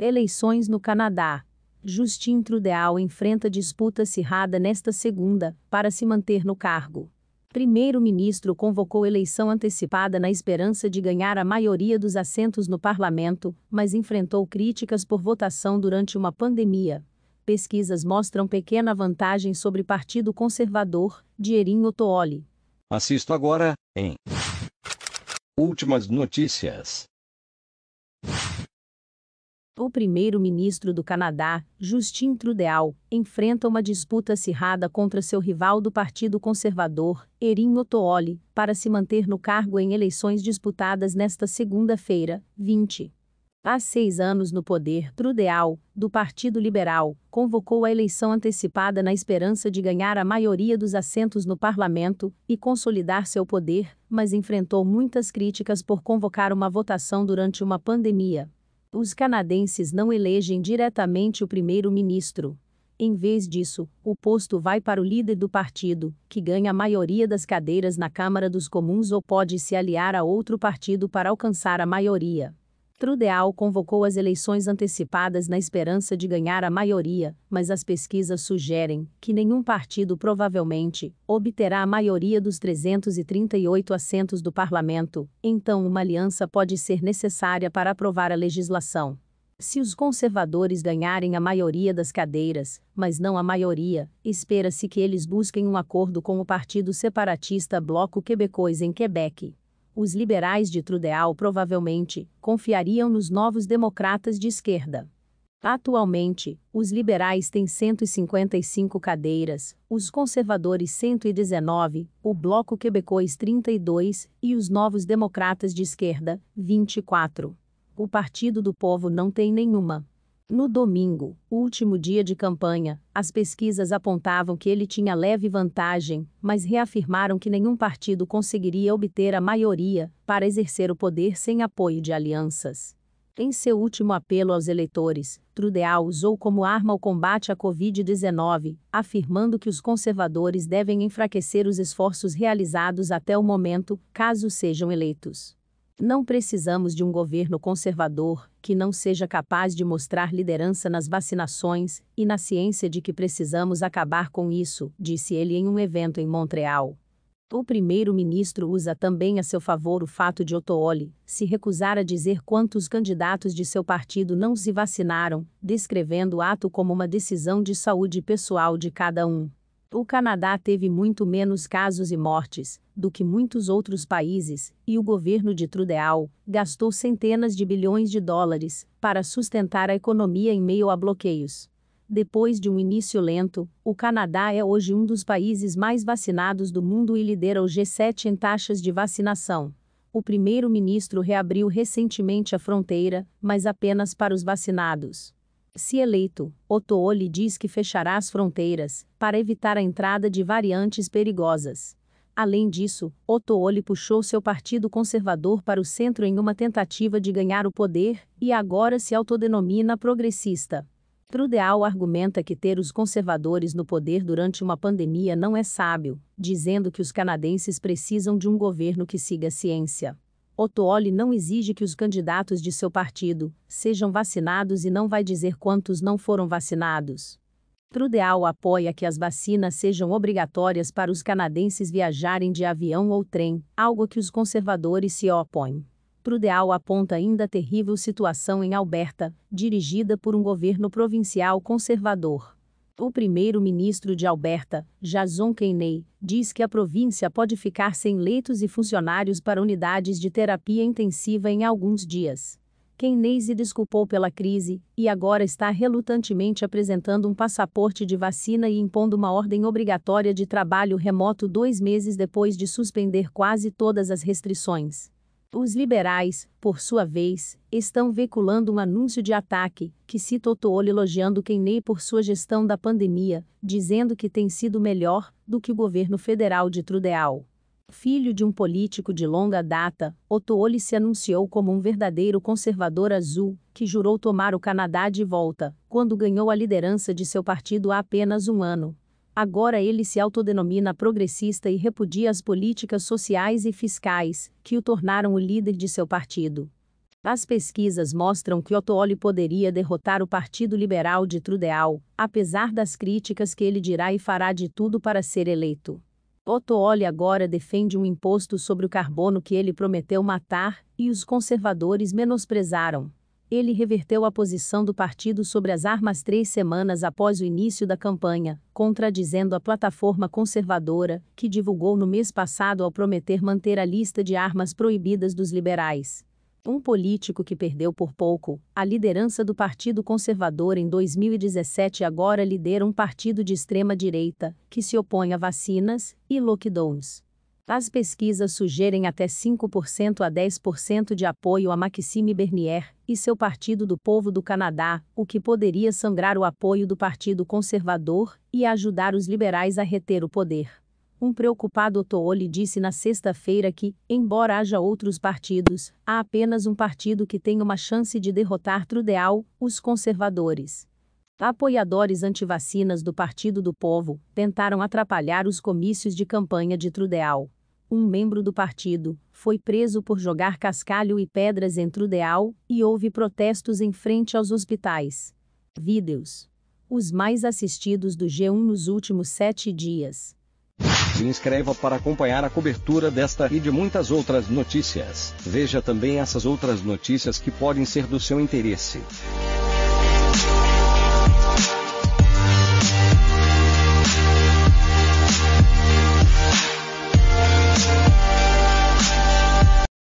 Eleições no Canadá. Justin Trudeau enfrenta disputa acirrada nesta segunda para se manter no cargo. Primeiro-ministro convocou eleição antecipada na esperança de ganhar a maioria dos assentos no parlamento, mas enfrentou críticas por votação durante uma pandemia. Pesquisas mostram pequena vantagem sobre Partido Conservador, de Erin Otooli. Assisto agora, em Últimas notícias o primeiro-ministro do Canadá, Justin Trudeau, enfrenta uma disputa acirrada contra seu rival do Partido Conservador, Erin O'Toole, para se manter no cargo em eleições disputadas nesta segunda-feira, 20. Há seis anos no poder, Trudeau, do Partido Liberal, convocou a eleição antecipada na esperança de ganhar a maioria dos assentos no parlamento e consolidar seu poder, mas enfrentou muitas críticas por convocar uma votação durante uma pandemia. Os canadenses não elegem diretamente o primeiro-ministro. Em vez disso, o posto vai para o líder do partido, que ganha a maioria das cadeiras na Câmara dos Comuns ou pode se aliar a outro partido para alcançar a maioria. Trudeau convocou as eleições antecipadas na esperança de ganhar a maioria, mas as pesquisas sugerem que nenhum partido provavelmente obterá a maioria dos 338 assentos do parlamento, então uma aliança pode ser necessária para aprovar a legislação. Se os conservadores ganharem a maioria das cadeiras, mas não a maioria, espera-se que eles busquem um acordo com o Partido Separatista Bloco Quebecois em Quebec os liberais de Trudeau provavelmente confiariam nos novos democratas de esquerda. Atualmente, os liberais têm 155 cadeiras, os conservadores 119, o Bloco Quebecois 32 e os Novos Democratas de Esquerda, 24. O Partido do Povo não tem nenhuma. No domingo, último dia de campanha, as pesquisas apontavam que ele tinha leve vantagem, mas reafirmaram que nenhum partido conseguiria obter a maioria para exercer o poder sem apoio de alianças. Em seu último apelo aos eleitores, Trudeau usou como arma o combate à Covid-19, afirmando que os conservadores devem enfraquecer os esforços realizados até o momento, caso sejam eleitos. Não precisamos de um governo conservador que não seja capaz de mostrar liderança nas vacinações e na ciência de que precisamos acabar com isso, disse ele em um evento em Montreal. O primeiro-ministro usa também a seu favor o fato de Otooli se recusar a dizer quantos candidatos de seu partido não se vacinaram, descrevendo o ato como uma decisão de saúde pessoal de cada um. O Canadá teve muito menos casos e mortes do que muitos outros países, e o governo de Trudeau gastou centenas de bilhões de dólares para sustentar a economia em meio a bloqueios. Depois de um início lento, o Canadá é hoje um dos países mais vacinados do mundo e lidera o G7 em taxas de vacinação. O primeiro-ministro reabriu recentemente a fronteira, mas apenas para os vacinados. Se eleito, Otooli diz que fechará as fronteiras, para evitar a entrada de variantes perigosas. Além disso, Otooli puxou seu partido conservador para o centro em uma tentativa de ganhar o poder, e agora se autodenomina progressista. Trudeau argumenta que ter os conservadores no poder durante uma pandemia não é sábio, dizendo que os canadenses precisam de um governo que siga a ciência. Otooli não exige que os candidatos de seu partido sejam vacinados e não vai dizer quantos não foram vacinados. Trudeau apoia que as vacinas sejam obrigatórias para os canadenses viajarem de avião ou trem, algo que os conservadores se opõem. Trudeau aponta ainda a terrível situação em Alberta, dirigida por um governo provincial conservador. O primeiro-ministro de Alberta, Jason Kenney, diz que a província pode ficar sem leitos e funcionários para unidades de terapia intensiva em alguns dias. Kenney se desculpou pela crise e agora está relutantemente apresentando um passaporte de vacina e impondo uma ordem obrigatória de trabalho remoto dois meses depois de suspender quase todas as restrições. Os liberais, por sua vez, estão veiculando um anúncio de ataque, que cita Otoole elogiando Kenney por sua gestão da pandemia, dizendo que tem sido melhor do que o governo federal de Trudeau. Filho de um político de longa data, Otoole se anunciou como um verdadeiro conservador azul, que jurou tomar o Canadá de volta, quando ganhou a liderança de seu partido há apenas um ano. Agora ele se autodenomina progressista e repudia as políticas sociais e fiscais que o tornaram o líder de seu partido. As pesquisas mostram que Ottoli poderia derrotar o Partido Liberal de Trudeau, apesar das críticas que ele dirá e fará de tudo para ser eleito. Ottoli agora defende um imposto sobre o carbono que ele prometeu matar e os conservadores menosprezaram ele reverteu a posição do partido sobre as armas três semanas após o início da campanha, contradizendo a plataforma conservadora, que divulgou no mês passado ao prometer manter a lista de armas proibidas dos liberais. Um político que perdeu por pouco a liderança do Partido Conservador em 2017 agora lidera um partido de extrema-direita, que se opõe a vacinas e lockdowns. As pesquisas sugerem até 5% a 10% de apoio a Maxime Bernier e seu Partido do Povo do Canadá, o que poderia sangrar o apoio do Partido Conservador e ajudar os liberais a reter o poder. Um preocupado Toole disse na sexta-feira que, embora haja outros partidos, há apenas um partido que tem uma chance de derrotar Trudeau, os conservadores. Apoiadores antivacinas do Partido do Povo tentaram atrapalhar os comícios de campanha de Trudeau um membro do partido, foi preso por jogar cascalho e pedras entre o Deal e houve protestos em frente aos hospitais. Vídeos. Os mais assistidos do G1 nos últimos sete dias. Se inscreva para acompanhar a cobertura desta e de muitas outras notícias. Veja também essas outras notícias que podem ser do seu interesse.